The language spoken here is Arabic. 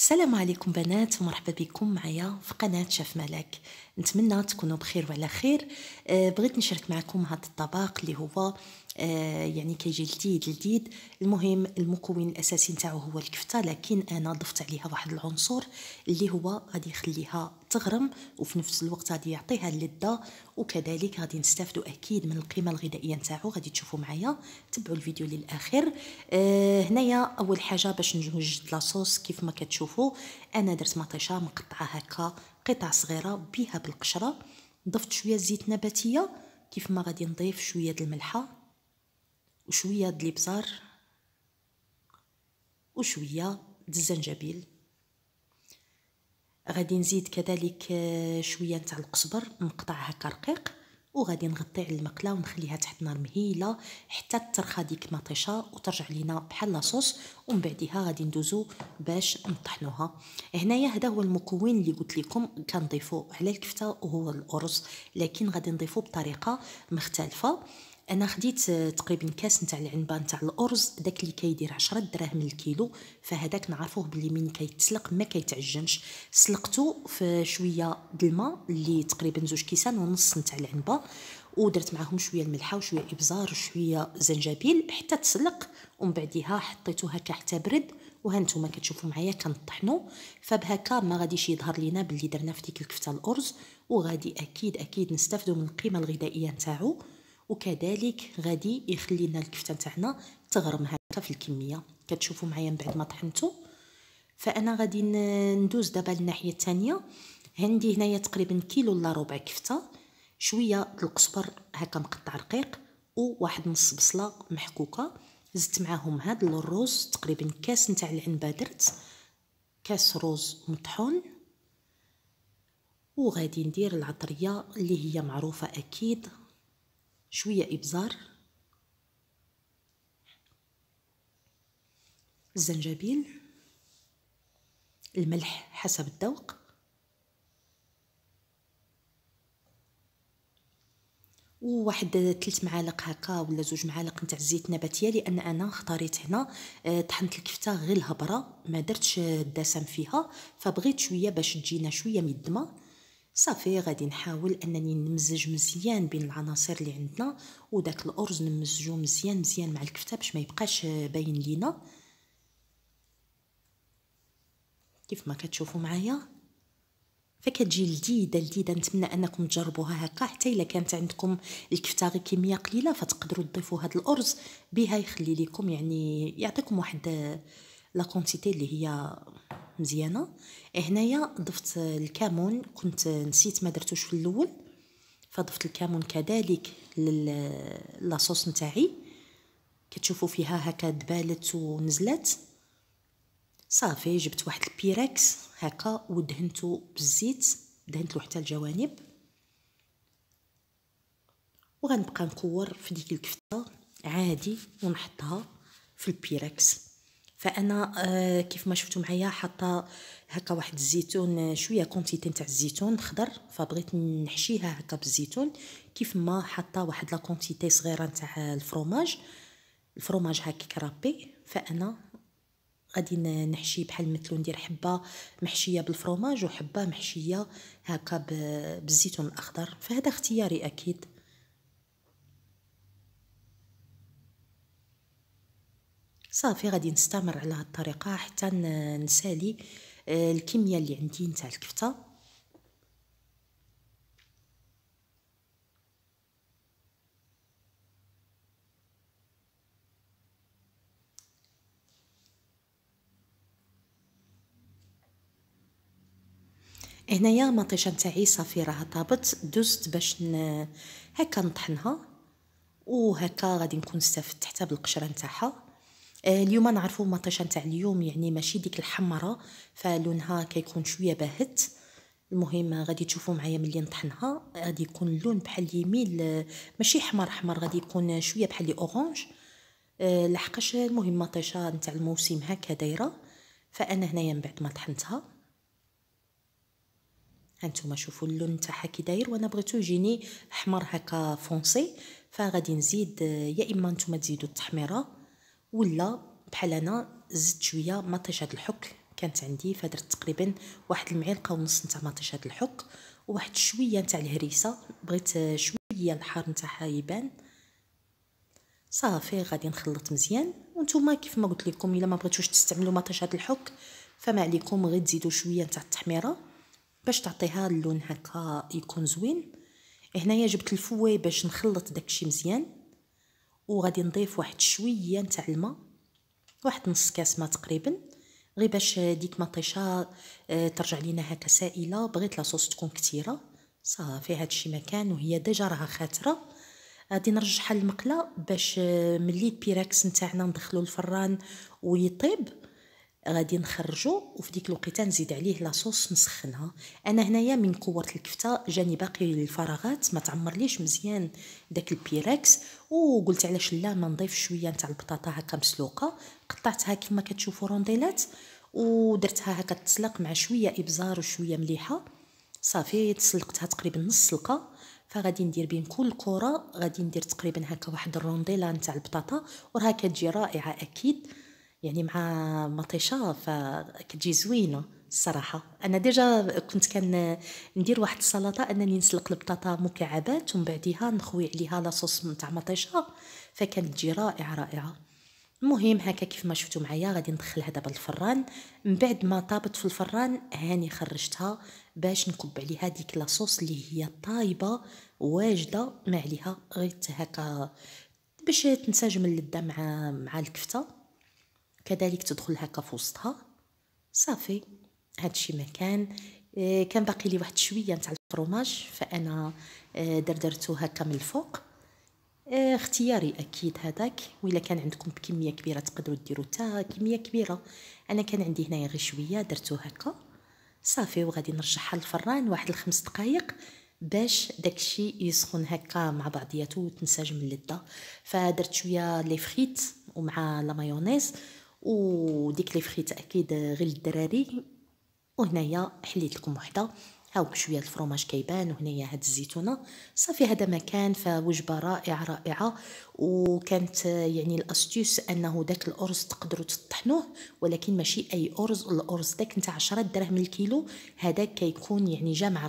السلام عليكم بنات ومرحبا بكم معايا في قناة شاف ملك نتمنى تكونوا بخير وعلى خير آه، بغيت نشارك معكم هذا الطبق اللي هو آه، يعني كيجي لذيذ لذيذ المهم المكون الاساسي نتاعو هو الكفته لكن انا ضفت عليها واحد العنصر اللي هو غادي يخليها تغرم وفي نفس الوقت غادي يعطيها اللذه وكذلك غادي نستافدوا اكيد من القيمه الغذائيه نتاعو غادي تشوفوا معايا تبعوا الفيديو للاخر أه هنايا اول حاجه باش نوجد لاصوص كيف ما كتشوفوا انا درت مطيشه مقطعه هكا قطع صغيره بها بالقشره ضفت شويه زيت نباتيه كيف ما غادي نضيف شويه د الملحه وشويه دليبزار وشويه دزنجبيل غادي نزيد كذلك آه، شويه نتاع القزبر هكا رقيق وغادي نغطي على المقله ونخليها تحت نار مهيله حتى ترخى ديك مطيشه وترجع لينا بحال لاصوص ومن بعدها غادي ندوزو باش نطحنوها هنايا هذا هو المكون اللي قلت لكم كنضيفو على الكفته وهو الارز لكن غادي نضيفو بطريقه مختلفه انا خديت آه، تقريبا كاس نتاع العنبه نتاع الارز داك اللي كيدير 10 دراهم الكيلو فهداك نعرفوه بلي من كيتسلق ما كيتعجنش سلقته في شويه الماء اللي تقريبا زوج كيسان ونص نتاع العنبه ودرت معاهم شويه الملحه وشويه ابزار وشويه زنجبيل حتى تسلق ومن بعديها حطيته هكا حتى برد نتوما كتشوفوا معايا كنطحنو فبهكا ما غاديش يظهر لينا باللي درنا في ديك الكفته الارز وغادي اكيد اكيد نستافدوا من القيمه الغذائيه نتاعو وكذلك غادي يخلينا الكفته تاعنا تغرم هكا في الكميه كتشوفوا معايا من بعد ما طحنته فانا غادي ندوز دابا للناحيه الثانيه عندي هنايا تقريبا كيلو الا ربع كفته شويه القزبر هكا مقطع رقيق وواحد نص بصله محكوكه زدت معاهم هاد الرز تقريبا كاس نتاع العنبه درت كاس رز مطحون وغادي ندير العطريه اللي هي معروفه اكيد شوية إبزار الزنجبيل الملح حسب الذوق وواحد ثلاث معالق هكا ولا زوج معالق نتاع الزيت النباتيه لان انا اختاريت هنا آه، طحنت الكفته غير الهبره ما درتش الدسم فيها فبغيت شويه باش تجينا شويه مدمه صافي غادي نحاول انني نمزج مزيان بين العناصر اللي عندنا وداك الارز نمزجو مزيان مزيان مع الكفته باش ما يبقاش باين لينا كيف ما كتشوفوا معايا فكتجي لذيذه لذيذه نتمنى انكم تجربوها هكا حتى الا كانت عندكم الكفته غير كميه قليله فتقدروا تضيفوا هذا الارز بها يخلي لكم يعني يعطيكم واحد لا كونتيتي اللي هي مزيانه إيه، هنايا ضفت الكمون كنت نسيت ما درتوش في الاول فضفت الكمون كذلك لاصوص نتاعي كتشوفوا فيها هكا دبالت ونزلت صافي جبت واحد البيركس هكا ودهنته بالزيت دهنتلو حتى الجوانب وغنبقى نكور في ديك الكفته عادي ونحطها في البيركس فانا آه، كيف ما شفتوا معايا حاطه هكا واحد الزيتون آه، شويه كونتيتي نتاع الزيتون خضر فبغيت نحشيها هكا بالزيتون كيف ما حاطه واحد لا كونتيتي صغيره نتاع الفروماج الفروماج هكا كرابي فانا غادي نحشي بحال مثلو ندير حبه محشيه بالفروماج وحبه محشيه هكا بالزيتون الاخضر فهذا اختياري اكيد صافي غادي نستمر على الطريقه حتى نسالي الكميه آه، اللي عندي نتاع الكفته هنايا مطيشه نتاعي صافي راها طابت دوزت باش ن... هكا نطحنها وهكا غادي نكون استفدت حتى بالقشره نتاعها آه، اليوم نعرفوا مطيشه نتاع اليوم يعني ماشي ديك الحمرة فلونها كيكون شويه باهت المهم غادي تشوفوا معايا ملي نطحنها غادي يكون اللون بحال يميل ماشي حمر حمر غادي يكون شويه بحال اورانج آه، لحقاش المهم مطيشه نتاع الموسم هكا دايره فانا هنايا من بعد ما طحنتها هانتوما شوفوا اللون تاعها كي داير وانا بغيتو يجيني احمر هكا فونسي فغادي نزيد آه، يا اما نتوما تزيدوا التحميره ولا بحال انا زدت شويه مطيش هاد الحك كانت عندي فدرت تقريبا واحد المعلقه ونص نتاع مطيش هاد الحك وواحد شويه نتاع الهريسه بغيت شويه الحار نتاعها يبان صافي غادي نخلط مزيان وانتم كيف ما قلت لكم الا ما بغيتوش تستعملوا مطيش هاد الحك فما عليكم غير تزيدوا شويه نتاع التحميره باش تعطيها اللون هكا يكون زوين هنايا جبت الفوي باش نخلط داكشي مزيان وغادي نضيف واحد شويه نتاع الماء واحد نص كاس ما تقريبا غير باش ديك مطيشه آه، ترجع لينا هكا سائله بغيت لاصوص تكون كتيره صافي هادشي مكان وهي ديجا راها خاتره غادي نرجعها للمقله باش آه، ملي البيراكس نتاعنا ندخلو الفران ويطيب غادي نخرجو وفي ديك الوقيته نزيد عليه لاصوص نسخنها انا هنايا من كورت الكفته جاني باقي الفراغات ما تعمرليش مزيان داك البيركس وقلت علاش لا ما نضيف شويه نتاع البطاطا هكا مسلوقه قطعتها كما كتشوفوا رونديلات ودرتها هكا تسلق مع شويه ابزار وشويه مليحه صافي تسلقتها تقريبا نص سلقه فغادي ندير بين كل كره غادي ندير تقريبا هكا واحد الرونديله نتاع البطاطا وراها كتجي رائعه اكيد يعني مع مطيشه فكتجي زوينه الصراحه انا ديجا كنت كان ندير واحد السلطه انني نسلق البطاطا مكعبات ومن بعديها نخوي عليها لاصوص نتاع مطيشه فكانت تجي رائعه رائعه المهم هكا كيف ما شفتوا معايا غادي ندخلها دابا الفران من بعد ما طابت في الفران هاني خرجتها باش نكب عليها ديك لاصوص اللي هي طايبه واجده ما عليها غير هكا باش تنسجم اللذه مع مع الكفته كذلك تدخل هكا في وسطها صافي هادشي ما كان آه، كان باقي لي واحد شويه نتاع الفروماج فانا آه، دردرته هكا من الفوق آه، اختياري اكيد هذاك ولا كان عندكم بكميه كبيره تقدروا ديروا حتى كميه كبيره انا كان عندي هنايا غير شويه درته هكا صافي وغادي نرجعها للفران واحد الخمس دقائق باش داكشي يسخن هكا مع بعضياته وتنسجم اللذه فدرت شويه لي فريت ومع لا مايونيز وديك لي فريت اكيد غير للدراري وهنايا حليت لكم وحده هاوك شويه الفرماج كيبان وهنايا هاد الزيتونه صافي هذا ما كان فوجبه رائعه رائعه وكانت يعني الاستيوس انه داك الارز تقدروا تطحنوه ولكن ماشي اي ارز الارز داك نتاع 10 دراهم الكيلو هذا كيكون يعني جامع